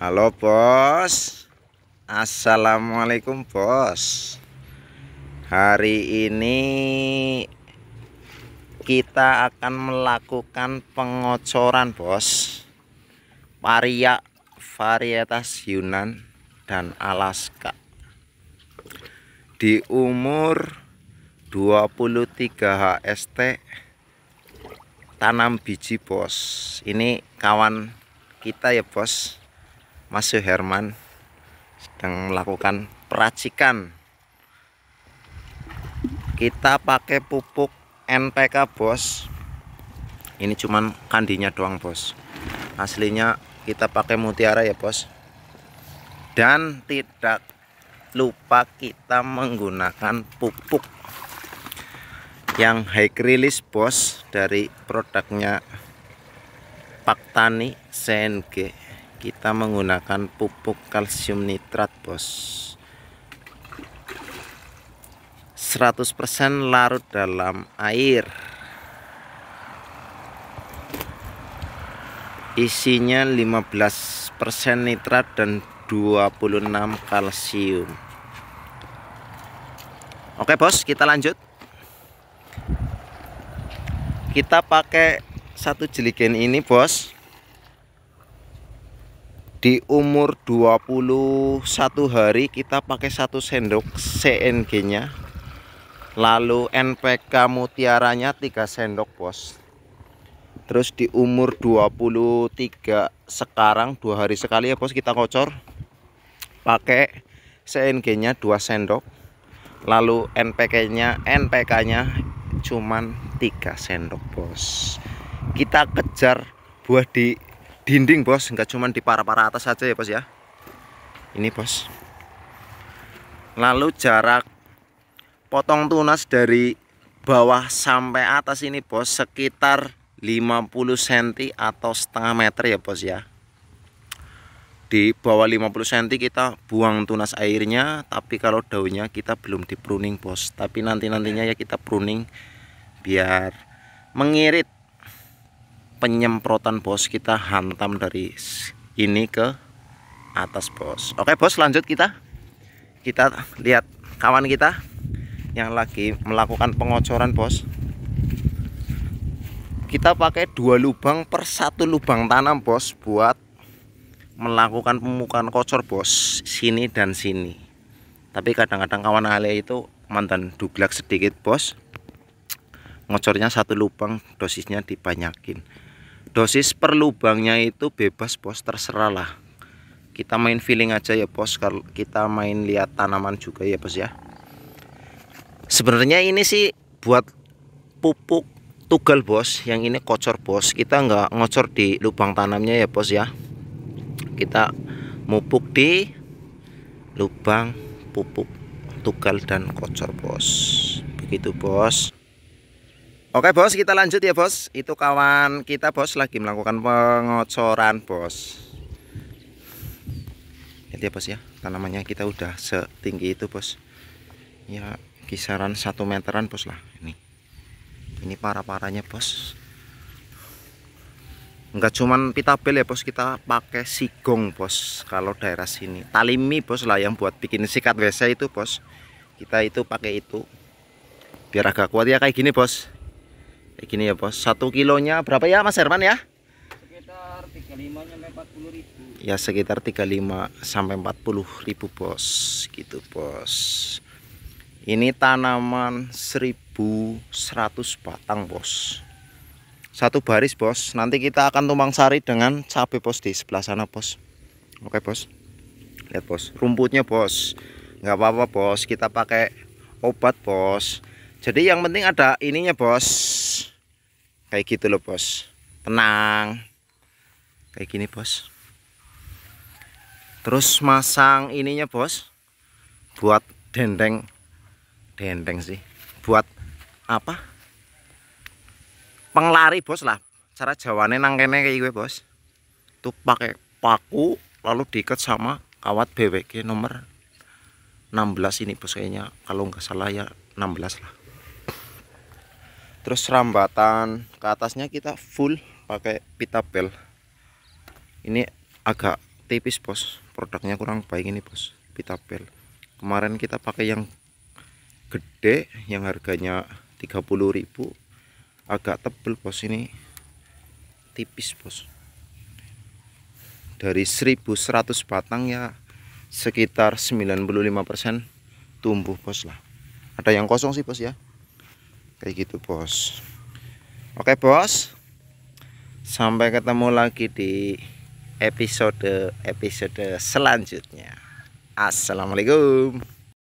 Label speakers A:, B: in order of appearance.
A: Halo bos Assalamualaikum bos Hari ini Kita akan melakukan pengocoran bos Paria varietas Yunan dan Alaska Di umur 23 HST Tanam biji bos Ini kawan kita ya bos Mas Herman sedang melakukan peracikan kita pakai pupuk NPK bos ini cuman kandinya doang bos aslinya kita pakai mutiara ya bos dan tidak lupa kita menggunakan pupuk yang high release bos dari produknya Pak Tani CNG kita menggunakan pupuk kalsium nitrat bos 100% larut dalam air isinya 15% nitrat dan 26 kalsium oke bos kita lanjut kita pakai satu jeligen ini bos di umur 21 hari kita pakai satu sendok CNG nya lalu NPK mutiaranya 3 sendok bos terus di umur 23 sekarang dua hari sekali ya bos kita kocor pakai CNG nya 2 sendok lalu NPK nya NPK nya cuman 3 sendok bos kita kejar buah di dinding bos nggak cuma di para-para atas aja ya bos ya ini bos lalu jarak potong tunas dari bawah sampai atas ini bos sekitar 50 cm atau setengah meter ya bos ya di bawah 50 cm kita buang tunas airnya tapi kalau daunnya kita belum di pruning bos tapi nanti-nantinya ya kita pruning biar mengirit penyemprotan bos kita hantam dari ini ke atas bos oke bos lanjut kita kita lihat kawan kita yang lagi melakukan pengocoran bos kita pakai dua lubang per satu lubang tanam bos buat melakukan pemukaan kocor bos sini dan sini tapi kadang-kadang kawan Ale itu mantan duglak sedikit bos ngocornya satu lubang dosisnya dibanyakin dosis per lubangnya itu bebas bos terserah lah kita main feeling aja ya bos kalau kita main lihat tanaman juga ya bos ya sebenarnya ini sih buat pupuk tugal bos yang ini kocor bos kita nggak ngocor di lubang tanamnya ya bos ya kita mupuk di lubang pupuk tugal dan kocor bos begitu bos Oke bos kita lanjut ya bos Itu kawan kita bos lagi melakukan pengocoran bos Lihat ya bos ya Tanamannya kita udah setinggi itu bos Ya kisaran 1 meteran bos lah Ini ini parah paranya bos Enggak cuman pitabel ya bos Kita pakai sigong bos Kalau daerah sini Talimi bos lah yang buat bikin sikat WC itu bos Kita itu pakai itu Biar agak kuat ya kayak gini bos Kayak gini ya bos. Satu kilonya berapa ya Mas Herman ya? Sekitar 35 sampai 40 ribu. Ya sekitar 35 sampai 40 ribu bos. Gitu bos. Ini tanaman 1100 batang bos Satu baris bos Nanti kita akan tumbang sari dengan cabe bos di sebelah sana bos Oke bos Lihat bos Rumputnya bos nggak apa-apa bos Kita pakai obat bos Jadi yang penting ada ininya bos kayak gitu loh bos tenang kayak gini bos terus masang ininya bos buat dendeng dendeng sih buat apa penglari bos lah cara jawane nangkene kayak gue bos itu pakai paku lalu diikat sama kawat BWG nomor 16 ini bos kayaknya kalau nggak salah ya 16 lah terus rambatan ke atasnya kita full pakai pita bel ini agak tipis bos produknya kurang baik ini bos pita bel kemarin kita pakai yang gede yang harganya 30.000 agak tebel bos ini tipis bos dari 1100 batang ya sekitar 95% tumbuh bos lah ada yang kosong sih bos ya kayak gitu bos oke bos sampai ketemu lagi di episode episode selanjutnya assalamualaikum